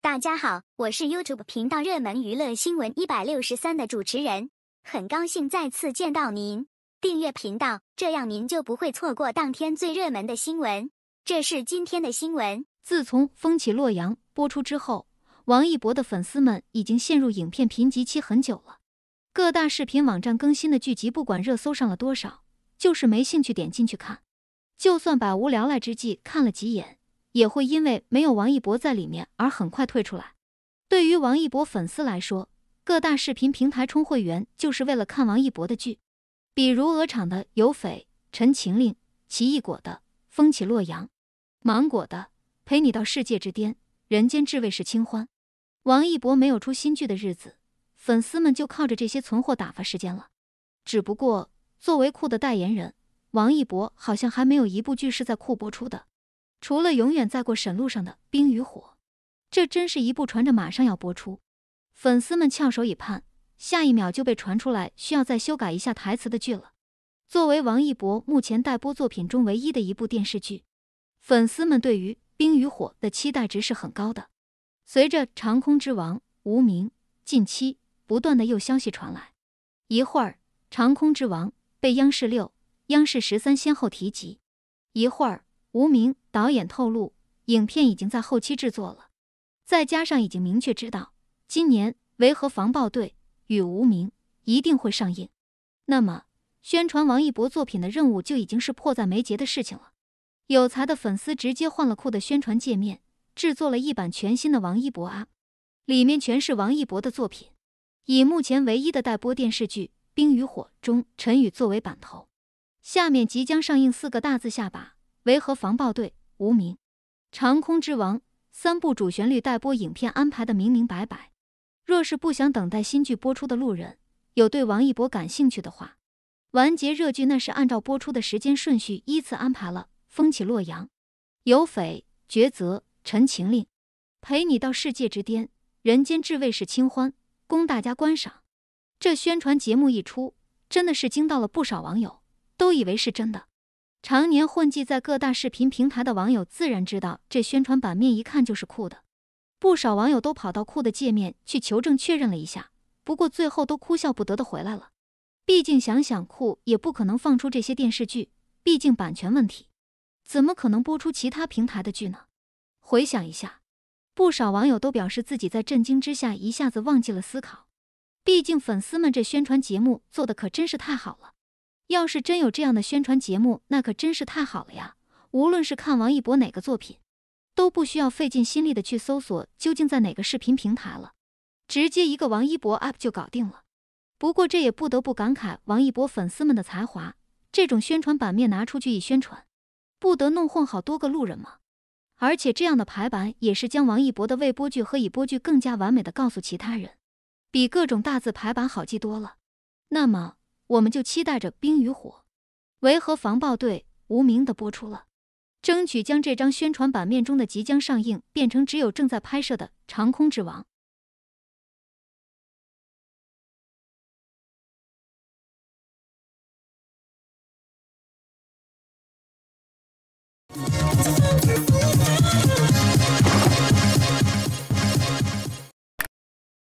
大家好，我是 YouTube 频道热门娱乐新闻一百六十三的主持人，很高兴再次见到您。订阅频道，这样您就不会错过当天最热门的新闻。这是今天的新闻。自从《风起洛阳》播出之后，王一博的粉丝们已经陷入影片贫瘠期很久了。各大视频网站更新的剧集，不管热搜上了多少，就是没兴趣点进去看。就算百无聊赖之际看了几眼。也会因为没有王一博在里面而很快退出来。对于王一博粉丝来说，各大视频平台充会员就是为了看王一博的剧，比如鹅厂的《有匪》、陈情令、奇异果的《风起洛阳》，芒果的《陪你到世界之巅》、《人间至味是清欢》。王一博没有出新剧的日子，粉丝们就靠着这些存货打发时间了。只不过，作为酷的代言人，王一博好像还没有一部剧是在酷播出的。除了永远在过审路上的《冰与火》，这真是一部传着马上要播出，粉丝们翘首以盼，下一秒就被传出来需要再修改一下台词的剧了。作为王一博目前待播作品中唯一的一部电视剧，粉丝们对于《冰与火》的期待值是很高的。随着《长空之王》《无名》近期不断的又消息传来，一会儿《长空之王》被央视六、央视十三先后提及，一会儿。无名导演透露，影片已经在后期制作了。再加上已经明确知道，今年《维和防暴队》与《无名》一定会上映，那么宣传王一博作品的任务就已经是迫在眉睫的事情了。有才的粉丝直接换了酷的宣传界面，制作了一版全新的王一博啊，里面全是王一博的作品，以目前唯一的待播电视剧《冰与火》中陈宇作为版头，下面即将上映四个大字下吧。维和防暴队、无名、长空之王三部主旋律待播影片安排的明明白白。若是不想等待新剧播出的路人，有对王一博感兴趣的话，完结热剧那是按照播出的时间顺序依次安排了《风起洛阳》、《有匪》、《抉择》、《陈情令》、《陪你到世界之巅》、《人间至味是清欢》，供大家观赏。这宣传节目一出，真的是惊到了不少网友，都以为是真的。常年混迹在各大视频平台的网友自然知道，这宣传版面一看就是酷的。不少网友都跑到酷的界面去求证确认了一下，不过最后都哭笑不得的回来了。毕竟想想酷也不可能放出这些电视剧，毕竟版权问题，怎么可能播出其他平台的剧呢？回想一下，不少网友都表示自己在震惊之下一下子忘记了思考。毕竟粉丝们这宣传节目做的可真是太好了。要是真有这样的宣传节目，那可真是太好了呀！无论是看王一博哪个作品，都不需要费尽心力的去搜索究竟在哪个视频平台了，直接一个王一博 app 就搞定了。不过这也不得不感慨王一博粉丝们的才华，这种宣传版面拿出去一宣传，不得弄混好多个路人吗？而且这样的排版也是将王一博的未播剧和已播剧更加完美的告诉其他人，比各种大字排版好记多了。那么。我们就期待着《冰与火》，维和防暴队无名的播出了，争取将这张宣传版面中的即将上映变成只有正在拍摄的《长空之王》。